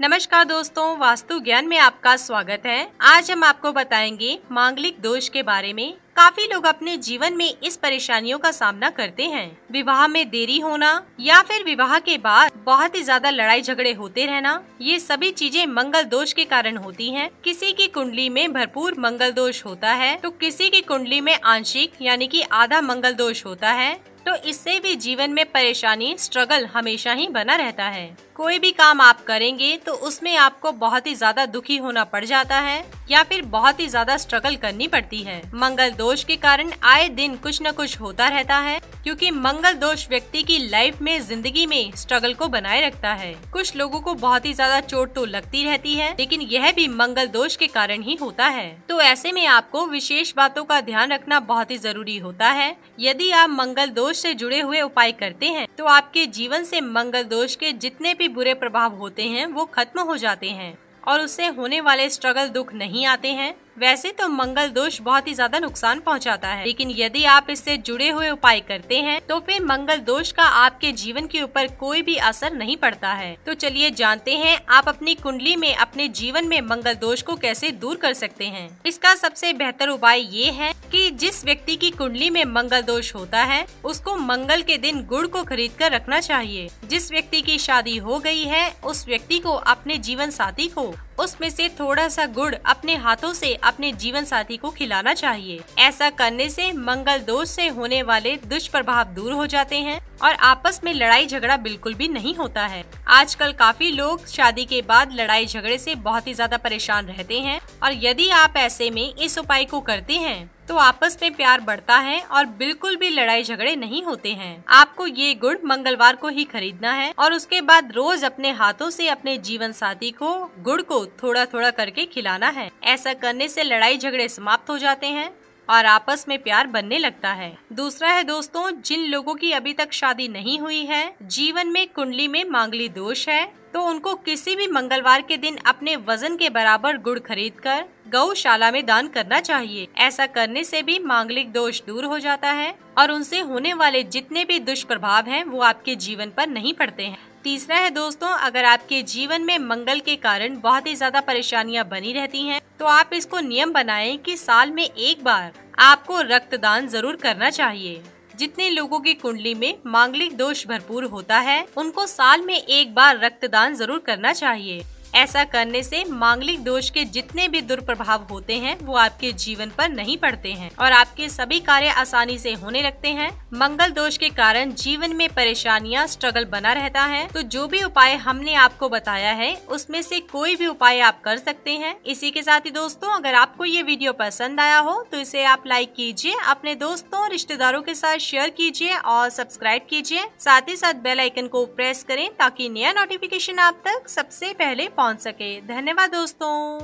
नमस्कार दोस्तों वास्तु ज्ञान में आपका स्वागत है आज हम आपको बताएंगे मांगलिक दोष के बारे में काफी लोग अपने जीवन में इस परेशानियों का सामना करते हैं विवाह में देरी होना या फिर विवाह के बाद बहुत ही ज्यादा लड़ाई झगड़े होते रहना ये सभी चीजें मंगल दोष के कारण होती हैं। किसी की कुंडली में भरपूर मंगल दोष होता है तो किसी की कुंडली में आंशिक यानी कि आधा मंगल दोष होता है तो इससे भी जीवन में परेशानी स्ट्रगल हमेशा ही बना रहता है कोई भी काम आप करेंगे तो उसमें आपको बहुत ही ज्यादा दुखी होना पड़ जाता है या फिर बहुत ही ज्यादा स्ट्रगल करनी पड़ती है मंगल दोष के कारण आए दिन कुछ न कुछ होता रहता है क्योंकि मंगल दोष व्यक्ति की लाइफ में जिंदगी में स्ट्रगल को बनाए रखता है कुछ लोगों को बहुत ही ज्यादा चोट तो लगती रहती है लेकिन यह भी मंगल दोष के कारण ही होता है तो ऐसे में आपको विशेष बातों का ध्यान रखना बहुत ही जरूरी होता है यदि आप मंगल दोष से जुड़े हुए उपाय करते हैं तो आपके जीवन से मंगल दोष के जितने भी भी बुरे प्रभाव होते हैं वो खत्म हो जाते हैं और उससे होने वाले स्ट्रगल दुख नहीं आते हैं वैसे तो मंगल दोष बहुत ही ज्यादा नुकसान पहुंचाता है लेकिन यदि आप इससे जुड़े हुए उपाय करते हैं तो फिर मंगल दोष का आपके जीवन के ऊपर कोई भी असर नहीं पड़ता है तो चलिए जानते हैं आप अपनी कुंडली में अपने जीवन में मंगल दोष को कैसे दूर कर सकते हैं इसका सबसे बेहतर उपाय ये है कि जिस व्यक्ति की कुंडली में मंगल दोष होता है उसको मंगल के दिन गुड़ को खरीद कर रखना चाहिए जिस व्यक्ति की शादी हो गई है उस व्यक्ति को अपने जीवन साथी को उसमें से थोड़ा सा गुड़ अपने हाथों से अपने जीवन साथी को खिलाना चाहिए ऐसा करने से मंगल दोष से होने वाले दुष्प्रभाव दूर हो जाते हैं और आपस में लड़ाई झगड़ा बिल्कुल भी नहीं होता है आजकल काफी लोग शादी के बाद लड़ाई झगड़े से बहुत ही ज्यादा परेशान रहते हैं और यदि आप ऐसे में इस उपाय को करते हैं तो आपस में प्यार बढ़ता है और बिल्कुल भी लड़ाई झगड़े नहीं होते हैं आपको ये गुड़ मंगलवार को ही खरीदना है और उसके बाद रोज अपने हाथों से अपने जीवन साथी को गुड़ को थोड़ा थोड़ा करके खिलाना है ऐसा करने से लड़ाई झगड़े समाप्त हो जाते हैं और आपस में प्यार बनने लगता है दूसरा है दोस्तों जिन लोगों की अभी तक शादी नहीं हुई है जीवन में कुंडली में मांगली दोष है तो उनको किसी भी मंगलवार के दिन अपने वजन के बराबर गुड़ खरीद कर गौशाला में दान करना चाहिए ऐसा करने से भी मांगलिक दोष दूर हो जाता है और उनसे होने वाले जितने भी दुष्प्रभाव हैं वो आपके जीवन पर नहीं पड़ते हैं तीसरा है दोस्तों अगर आपके जीवन में मंगल के कारण बहुत ही ज्यादा परेशानियां बनी रहती हैं तो आप इसको नियम बनाएं कि साल में एक बार आपको रक्तदान जरूर करना चाहिए जितने लोगों की कुंडली में मांगलिक दोष भरपूर होता है उनको साल में एक बार रक्तदान जरूर करना चाहिए ऐसा करने से मांगलिक दोष के जितने भी दुर्प्रभाव होते हैं वो आपके जीवन पर नहीं पड़ते हैं और आपके सभी कार्य आसानी से होने लगते हैं मंगल दोष के कारण जीवन में परेशानियां स्ट्रगल बना रहता है तो जो भी उपाय हमने आपको बताया है उसमें से कोई भी उपाय आप कर सकते हैं इसी के साथ ही दोस्तों अगर आपको ये वीडियो पसंद आया हो तो इसे आप लाइक कीजिए अपने दोस्तों रिश्तेदारों के साथ शेयर कीजिए और सब्सक्राइब कीजिए साथ ही साथ बेल आइकन को प्रेस करें ताकि नया नोटिफिकेशन आप तक सबसे पहले पहुंच सके धन्यवाद दोस्तों